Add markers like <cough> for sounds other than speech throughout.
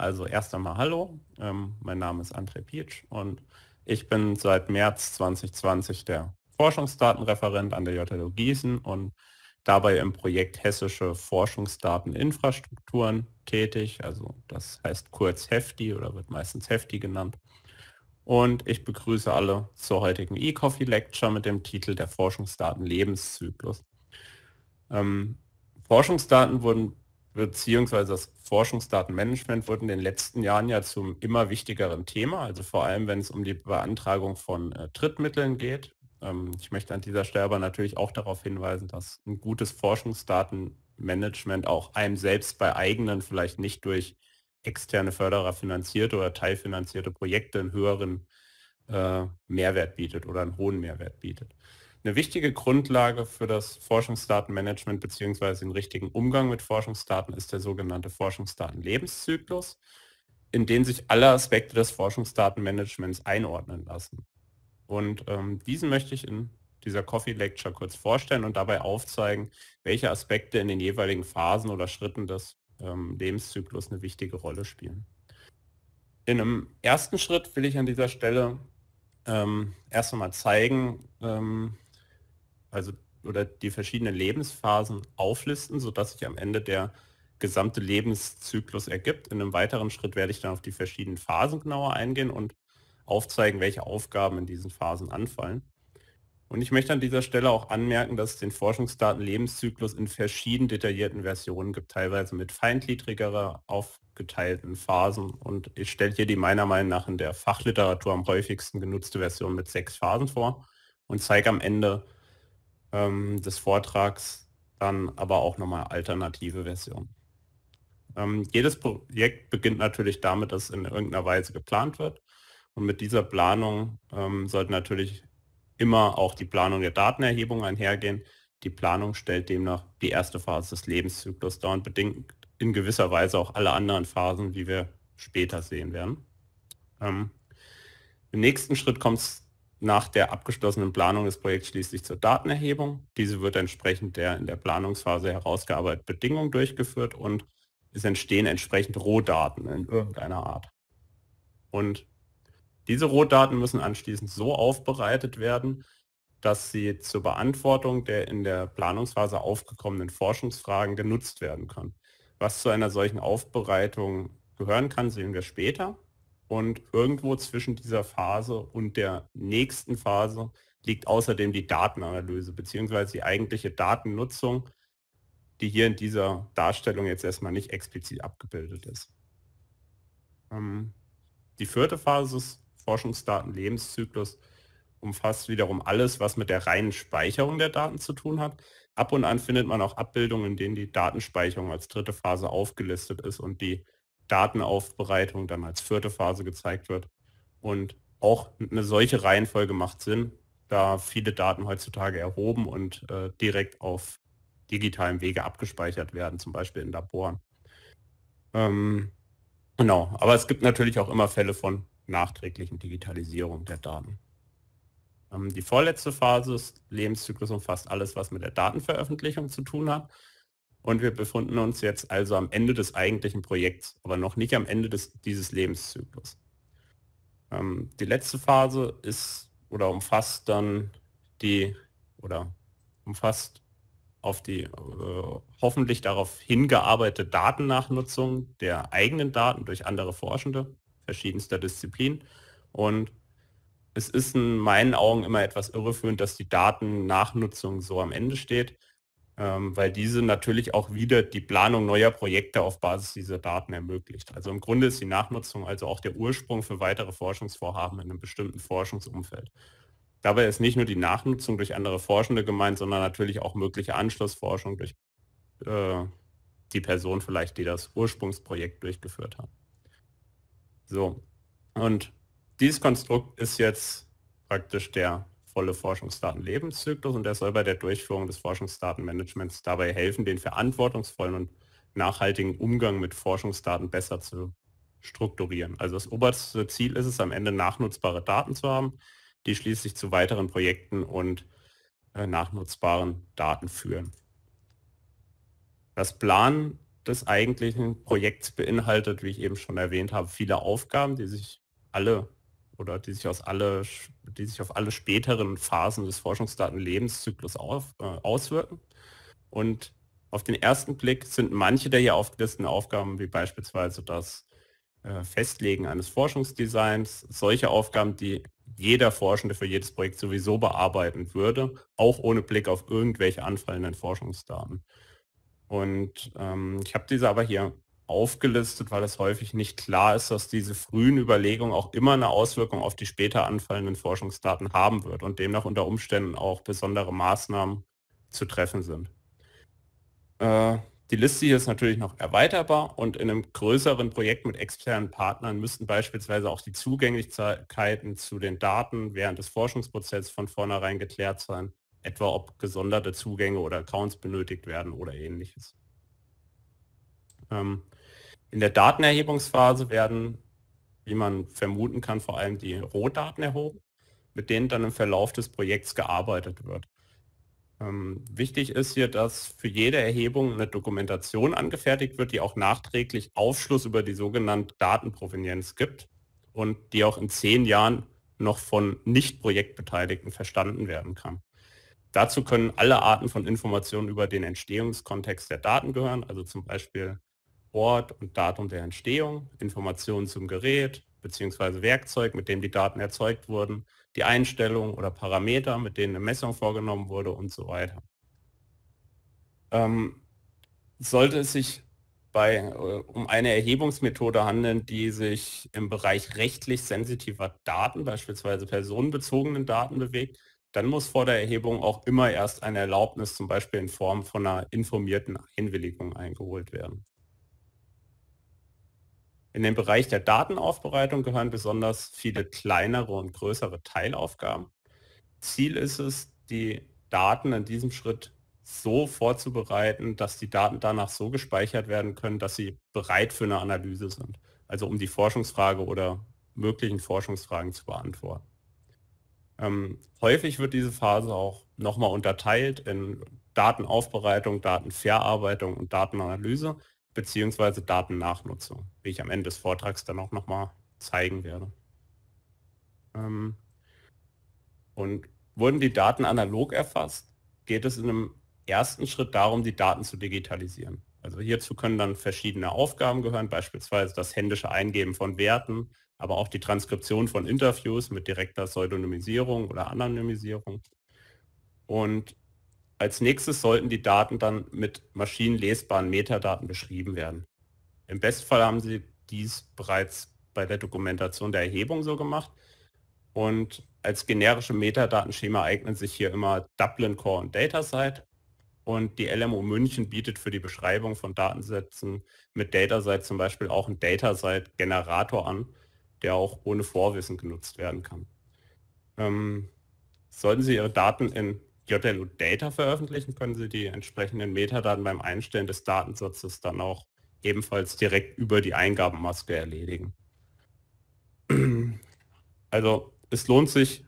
Also erst einmal Hallo, ähm, mein Name ist André Pietsch und ich bin seit März 2020 der Forschungsdatenreferent an der JLU Gießen und dabei im Projekt Hessische Forschungsdateninfrastrukturen tätig. Also das heißt kurz HEFTI oder wird meistens HEFTI genannt. Und ich begrüße alle zur heutigen eCoffee Lecture mit dem Titel Der Forschungsdaten Lebenszyklus. Ähm, Forschungsdaten wurden beziehungsweise das Forschungsdatenmanagement wurde in den letzten Jahren ja zum immer wichtigeren Thema, also vor allem wenn es um die Beantragung von äh, Drittmitteln geht. Ähm, ich möchte an dieser Stelle aber natürlich auch darauf hinweisen, dass ein gutes Forschungsdatenmanagement auch einem selbst bei eigenen, vielleicht nicht durch externe Förderer finanzierte oder teilfinanzierte Projekte einen höheren äh, Mehrwert bietet oder einen hohen Mehrwert bietet eine wichtige Grundlage für das Forschungsdatenmanagement bzw. den richtigen Umgang mit Forschungsdaten ist der sogenannte Forschungsdatenlebenszyklus, in den sich alle Aspekte des Forschungsdatenmanagements einordnen lassen. Und ähm, diesen möchte ich in dieser Coffee Lecture kurz vorstellen und dabei aufzeigen, welche Aspekte in den jeweiligen Phasen oder Schritten des ähm, Lebenszyklus eine wichtige Rolle spielen. In einem ersten Schritt will ich an dieser Stelle ähm, erst einmal zeigen, ähm, also oder die verschiedenen Lebensphasen auflisten, sodass sich am Ende der gesamte Lebenszyklus ergibt. In einem weiteren Schritt werde ich dann auf die verschiedenen Phasen genauer eingehen und aufzeigen, welche Aufgaben in diesen Phasen anfallen. Und ich möchte an dieser Stelle auch anmerken, dass es den Forschungsdaten Lebenszyklus in verschieden detaillierten Versionen gibt, teilweise mit feindliedrigerer aufgeteilten Phasen. Und ich stelle hier die meiner Meinung nach in der Fachliteratur am häufigsten genutzte Version mit sechs Phasen vor und zeige am Ende, ähm, des Vortrags dann aber auch nochmal alternative Versionen. Ähm, jedes Projekt beginnt natürlich damit, dass in irgendeiner Weise geplant wird. Und mit dieser Planung ähm, sollte natürlich immer auch die Planung der Datenerhebung einhergehen. Die Planung stellt demnach die erste Phase des Lebenszyklus dar und bedingt in gewisser Weise auch alle anderen Phasen, wie wir später sehen werden. Ähm, Im nächsten Schritt kommt es nach der abgeschlossenen Planung des Projekts schließlich zur Datenerhebung. Diese wird entsprechend der in der Planungsphase herausgearbeiteten Bedingungen durchgeführt und es entstehen entsprechend Rohdaten in irgendeiner Art. Und diese Rohdaten müssen anschließend so aufbereitet werden, dass sie zur Beantwortung der in der Planungsphase aufgekommenen Forschungsfragen genutzt werden können. Was zu einer solchen Aufbereitung gehören kann, sehen wir später. Und irgendwo zwischen dieser Phase und der nächsten Phase liegt außerdem die Datenanalyse bzw. die eigentliche Datennutzung, die hier in dieser Darstellung jetzt erstmal nicht explizit abgebildet ist. Ähm, die vierte Phase des Forschungsdatenlebenszyklus umfasst wiederum alles, was mit der reinen Speicherung der Daten zu tun hat. Ab und an findet man auch Abbildungen, in denen die Datenspeicherung als dritte Phase aufgelistet ist und die Datenaufbereitung dann als vierte Phase gezeigt wird. Und auch eine solche Reihenfolge macht Sinn, da viele Daten heutzutage erhoben und äh, direkt auf digitalem Wege abgespeichert werden, zum Beispiel in Laboren. Ähm, genau, aber es gibt natürlich auch immer Fälle von nachträglichen Digitalisierung der Daten. Ähm, die vorletzte Phase des Lebenszyklus umfasst alles, was mit der Datenveröffentlichung zu tun hat. Und wir befinden uns jetzt also am Ende des eigentlichen Projekts, aber noch nicht am Ende des, dieses Lebenszyklus. Ähm, die letzte Phase ist oder umfasst dann die oder umfasst auf die äh, hoffentlich darauf hingearbeitete Datennachnutzung der eigenen Daten durch andere Forschende verschiedenster Disziplinen. Und es ist in meinen Augen immer etwas irreführend, dass die Datennachnutzung so am Ende steht ähm, weil diese natürlich auch wieder die Planung neuer Projekte auf Basis dieser Daten ermöglicht. Also im Grunde ist die Nachnutzung also auch der Ursprung für weitere Forschungsvorhaben in einem bestimmten Forschungsumfeld. Dabei ist nicht nur die Nachnutzung durch andere Forschende gemeint, sondern natürlich auch mögliche Anschlussforschung durch äh, die Person vielleicht, die das Ursprungsprojekt durchgeführt hat. So, und dieses Konstrukt ist jetzt praktisch der volle Forschungsdatenlebenszyklus und er soll bei der Durchführung des Forschungsdatenmanagements dabei helfen, den verantwortungsvollen und nachhaltigen Umgang mit Forschungsdaten besser zu strukturieren. Also das oberste Ziel ist es, am Ende nachnutzbare Daten zu haben, die schließlich zu weiteren Projekten und äh, nachnutzbaren Daten führen. Das Plan des eigentlichen Projekts beinhaltet, wie ich eben schon erwähnt habe, viele Aufgaben, die sich alle oder die sich aus alle, die sich auf alle späteren Phasen des Forschungsdatenlebenszyklus auf, äh, auswirken. Und auf den ersten Blick sind manche der hier aufgelisteten Aufgaben, wie beispielsweise das äh, Festlegen eines Forschungsdesigns, solche Aufgaben, die jeder Forschende für jedes Projekt sowieso bearbeiten würde, auch ohne Blick auf irgendwelche anfallenden Forschungsdaten. Und ähm, ich habe diese aber hier aufgelistet, weil es häufig nicht klar ist, dass diese frühen Überlegungen auch immer eine Auswirkung auf die später anfallenden Forschungsdaten haben wird und demnach unter Umständen auch besondere Maßnahmen zu treffen sind. Äh, die Liste hier ist natürlich noch erweiterbar und in einem größeren Projekt mit externen Partnern müssten beispielsweise auch die Zugänglichkeiten zu den Daten während des Forschungsprozesses von vornherein geklärt sein, etwa ob gesonderte Zugänge oder Accounts benötigt werden oder ähnliches. Ähm, in der Datenerhebungsphase werden, wie man vermuten kann, vor allem die Rohdaten erhoben, mit denen dann im Verlauf des Projekts gearbeitet wird. Ähm, wichtig ist hier, dass für jede Erhebung eine Dokumentation angefertigt wird, die auch nachträglich Aufschluss über die sogenannte Datenprovenienz gibt und die auch in zehn Jahren noch von Nicht-Projektbeteiligten verstanden werden kann. Dazu können alle Arten von Informationen über den Entstehungskontext der Daten gehören, also zum Beispiel Ort und Datum der Entstehung, Informationen zum Gerät bzw. Werkzeug, mit dem die Daten erzeugt wurden, die Einstellungen oder Parameter, mit denen eine Messung vorgenommen wurde und so weiter. Ähm, sollte es sich bei, äh, um eine Erhebungsmethode handeln, die sich im Bereich rechtlich sensitiver Daten, beispielsweise personenbezogenen Daten bewegt, dann muss vor der Erhebung auch immer erst eine Erlaubnis, zum Beispiel in Form von einer informierten Einwilligung, eingeholt werden. In den Bereich der Datenaufbereitung gehören besonders viele kleinere und größere Teilaufgaben. Ziel ist es, die Daten in diesem Schritt so vorzubereiten, dass die Daten danach so gespeichert werden können, dass sie bereit für eine Analyse sind. Also um die Forschungsfrage oder möglichen Forschungsfragen zu beantworten. Ähm, häufig wird diese Phase auch nochmal unterteilt in Datenaufbereitung, Datenverarbeitung und Datenanalyse beziehungsweise Datennachnutzung, wie ich am Ende des Vortrags dann auch nochmal zeigen werde. Ähm, und wurden die Daten analog erfasst, geht es in einem ersten Schritt darum, die Daten zu digitalisieren. Also hierzu können dann verschiedene Aufgaben gehören, beispielsweise das händische Eingeben von Werten, aber auch die Transkription von Interviews mit direkter Pseudonymisierung oder Anonymisierung. Und als nächstes sollten die Daten dann mit maschinenlesbaren Metadaten beschrieben werden. Im Bestfall haben sie dies bereits bei der Dokumentation der Erhebung so gemacht. Und als generische Metadatenschema eignen sich hier immer Dublin Core und DataSite. Und die LMU München bietet für die Beschreibung von Datensätzen mit DataSite zum Beispiel auch einen DataSite-Generator an, der auch ohne Vorwissen genutzt werden kann. Ähm, sollten Sie Ihre Daten in JLU Data veröffentlichen, können Sie die entsprechenden Metadaten beim Einstellen des Datensatzes dann auch ebenfalls direkt über die Eingabenmaske erledigen. <clears throat> Also es lohnt sich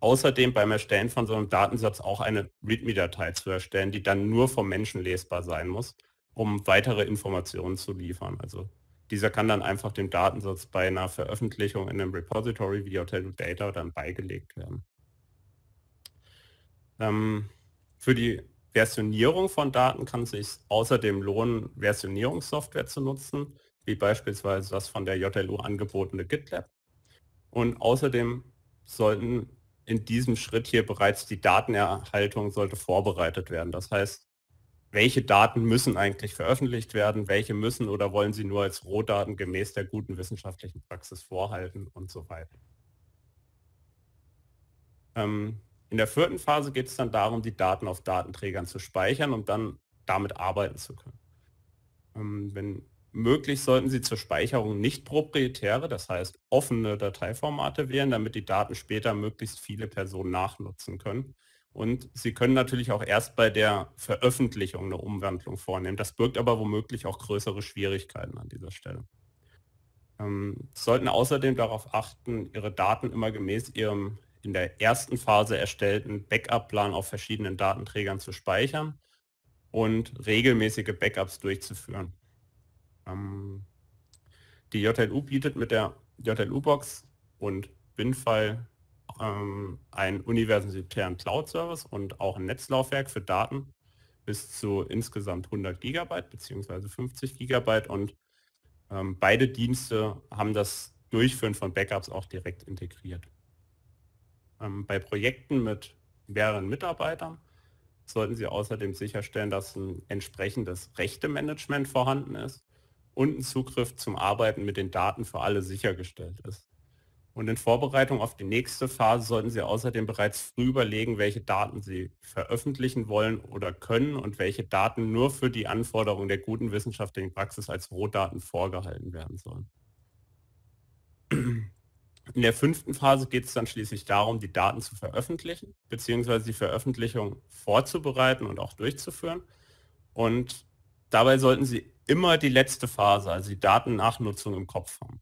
außerdem beim Erstellen von so einem Datensatz auch eine README-Datei zu erstellen, die dann nur vom Menschen lesbar sein muss, um weitere Informationen zu liefern. Also dieser kann dann einfach dem Datensatz bei einer Veröffentlichung in einem Repository wie Hotel Data dann beigelegt werden. Ähm, für die Versionierung von Daten kann es sich außerdem lohnen, Versionierungssoftware zu nutzen, wie beispielsweise das von der JLU angebotene GitLab. Und außerdem sollten in diesem Schritt hier bereits die Datenerhaltung sollte vorbereitet werden. Das heißt, welche Daten müssen eigentlich veröffentlicht werden, welche müssen oder wollen Sie nur als Rohdaten gemäß der guten wissenschaftlichen Praxis vorhalten und so weiter. Ähm, in der vierten Phase geht es dann darum, die Daten auf Datenträgern zu speichern und dann damit arbeiten zu können. Ähm, wenn möglich, sollten Sie zur Speicherung nicht proprietäre, das heißt offene Dateiformate wählen, damit die Daten später möglichst viele Personen nachnutzen können. Und Sie können natürlich auch erst bei der Veröffentlichung eine Umwandlung vornehmen. Das birgt aber womöglich auch größere Schwierigkeiten an dieser Stelle. Sie ähm, sollten außerdem darauf achten, Ihre Daten immer gemäß Ihrem in der ersten Phase erstellten Backup-Plan auf verschiedenen Datenträgern zu speichern und regelmäßige Backups durchzuführen. Ähm, die JLU bietet mit der JLU-Box und WinFile ähm, einen universitären Cloud-Service und auch ein Netzlaufwerk für Daten bis zu insgesamt 100 Gigabyte bzw. 50 Gigabyte und ähm, beide Dienste haben das Durchführen von Backups auch direkt integriert. Ähm, bei Projekten mit mehreren Mitarbeitern sollten Sie außerdem sicherstellen, dass ein entsprechendes Rechtemanagement vorhanden ist und ein Zugriff zum Arbeiten mit den Daten für alle sichergestellt ist. Und in Vorbereitung auf die nächste Phase sollten Sie außerdem bereits früh überlegen, welche Daten Sie veröffentlichen wollen oder können und welche Daten nur für die Anforderungen der guten wissenschaftlichen Praxis als Rohdaten vorgehalten werden sollen. In der fünften Phase geht es dann schließlich darum, die Daten zu veröffentlichen, beziehungsweise die Veröffentlichung vorzubereiten und auch durchzuführen. Und dabei sollten Sie immer die letzte Phase, also die Datennachnutzung im Kopf haben.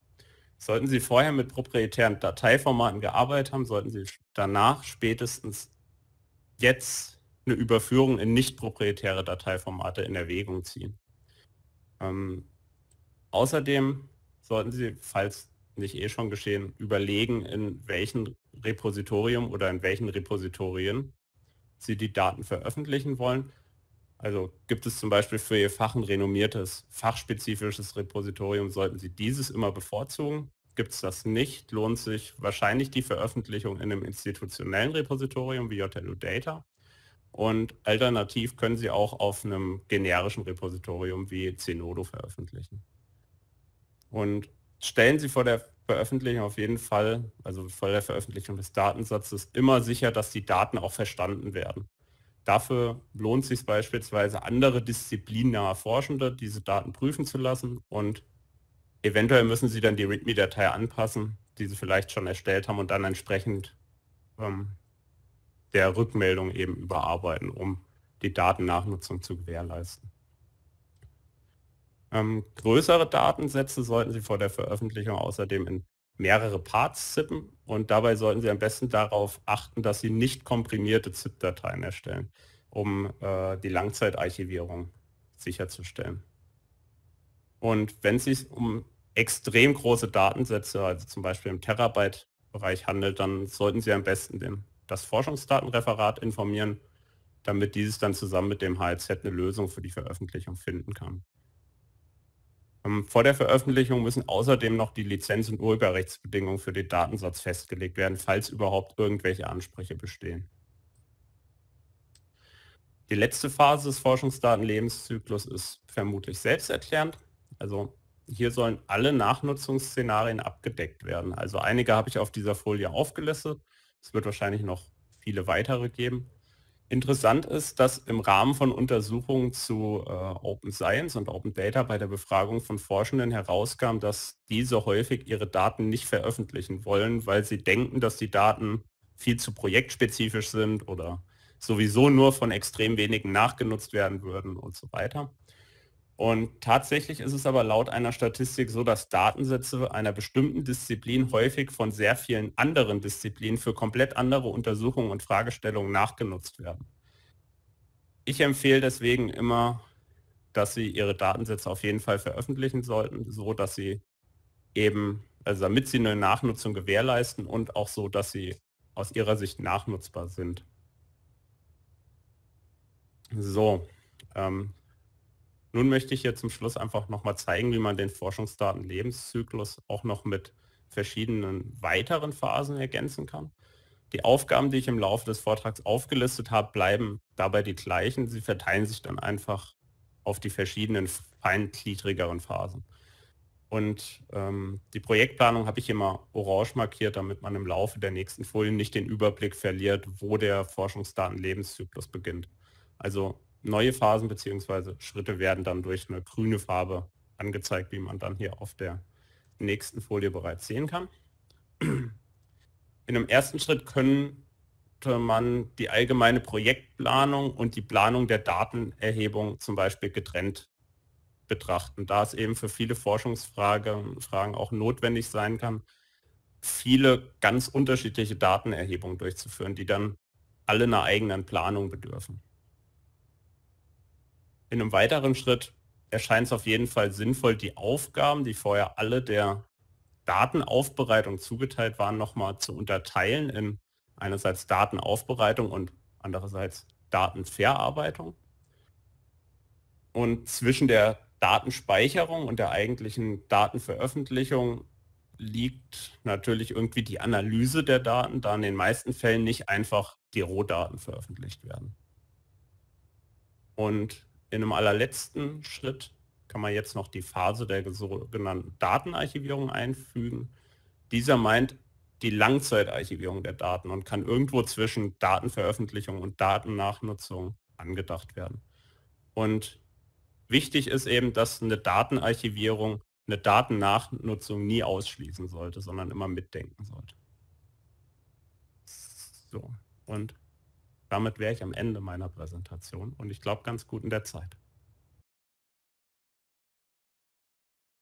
Sollten Sie vorher mit proprietären Dateiformaten gearbeitet haben, sollten Sie danach spätestens jetzt eine Überführung in nicht proprietäre Dateiformate in Erwägung ziehen. Ähm, außerdem sollten Sie, falls nicht eh schon geschehen, überlegen, in welchem Repositorium oder in welchen Repositorien sie die Daten veröffentlichen wollen. Also gibt es zum Beispiel für Ihr Fach ein renommiertes, fachspezifisches Repositorium, sollten Sie dieses immer bevorzugen. Gibt es das nicht, lohnt sich wahrscheinlich die Veröffentlichung in einem institutionellen Repositorium wie JLU Data. Und alternativ können Sie auch auf einem generischen Repositorium wie Zenodo veröffentlichen. Und stellen Sie vor der Veröffentlichung auf jeden Fall, also vor der Veröffentlichung des Datensatzes, immer sicher, dass die Daten auch verstanden werden. Dafür lohnt es sich beispielsweise, andere disziplinnahe Forschende diese Daten prüfen zu lassen und eventuell müssen Sie dann die README-Datei anpassen, die Sie vielleicht schon erstellt haben und dann entsprechend ähm, der Rückmeldung eben überarbeiten, um die Datennachnutzung zu gewährleisten. Ähm, größere Datensätze sollten Sie vor der Veröffentlichung außerdem in mehrere Parts zippen und dabei sollten Sie am besten darauf achten, dass Sie nicht komprimierte ZIP-Dateien erstellen, um äh, die Langzeitarchivierung sicherzustellen. Und wenn es sich um extrem große Datensätze, also zum Beispiel im Terabyte-Bereich handelt, dann sollten Sie am besten den, das Forschungsdatenreferat informieren, damit dieses dann zusammen mit dem HLZ eine Lösung für die Veröffentlichung finden kann. Ähm, vor der Veröffentlichung müssen außerdem noch die Lizenz- und Urheberrechtsbedingungen für den Datensatz festgelegt werden, falls überhaupt irgendwelche Ansprüche bestehen. Die letzte Phase des Forschungsdatenlebenszyklus ist vermutlich selbsterklärend. Also hier sollen alle Nachnutzungsszenarien abgedeckt werden. Also einige habe ich auf dieser Folie aufgelistet. Es wird wahrscheinlich noch viele weitere geben. Interessant ist, dass im Rahmen von Untersuchungen zu äh, Open Science und Open Data bei der Befragung von Forschenden herauskam, dass diese häufig ihre Daten nicht veröffentlichen wollen, weil sie denken, dass die Daten viel zu projektspezifisch sind oder sowieso nur von extrem wenigen nachgenutzt werden würden und so weiter. Und tatsächlich ist es aber laut einer Statistik so, dass Datensätze einer bestimmten Disziplin häufig von sehr vielen anderen Disziplinen für komplett andere Untersuchungen und Fragestellungen nachgenutzt werden. Ich empfehle deswegen immer, dass Sie Ihre Datensätze auf jeden Fall veröffentlichen sollten, so dass Sie eben, also damit Sie eine Nachnutzung gewährleisten und auch so, dass Sie aus Ihrer Sicht nachnutzbar sind. So, ähm, nun möchte ich hier zum Schluss einfach nochmal zeigen, wie man den Forschungsdatenlebenszyklus auch noch mit verschiedenen weiteren Phasen ergänzen kann. Die Aufgaben, die ich im Laufe des Vortrags aufgelistet habe, bleiben dabei die gleichen. Sie verteilen sich dann einfach auf die verschiedenen feingliedrigeren Phasen. Und ähm, die Projektplanung habe ich immer orange markiert, damit man im Laufe der nächsten Folien nicht den Überblick verliert, wo der Forschungsdatenlebenszyklus beginnt. Also neue Phasen bzw. Schritte werden dann durch eine grüne Farbe angezeigt, wie man dann hier auf der nächsten Folie bereits sehen kann. In einem ersten Schritt könnte man die allgemeine Projektplanung und die Planung der Datenerhebung zum Beispiel getrennt betrachten, da es eben für viele Forschungsfragen auch notwendig sein kann, viele ganz unterschiedliche Datenerhebungen durchzuführen, die dann alle einer eigenen Planung bedürfen in einem weiteren Schritt erscheint es auf jeden Fall sinnvoll, die Aufgaben, die vorher alle der Datenaufbereitung zugeteilt waren, nochmal zu unterteilen in einerseits Datenaufbereitung und andererseits Datenverarbeitung. Und zwischen der Datenspeicherung und der eigentlichen Datenveröffentlichung liegt natürlich irgendwie die Analyse der Daten, da in den meisten Fällen nicht einfach die Rohdaten veröffentlicht werden. Und in einem allerletzten Schritt kann man jetzt noch die Phase der sogenannten Datenarchivierung einfügen. Dieser meint die Langzeitarchivierung der Daten und kann irgendwo zwischen Datenveröffentlichung und Datennachnutzung angedacht werden. Und wichtig ist eben, dass eine Datenarchivierung eine Datennachnutzung nie ausschließen sollte, sondern immer mitdenken sollte. So, und damit wäre ich am Ende meiner Präsentation und ich glaube ganz gut in der Zeit.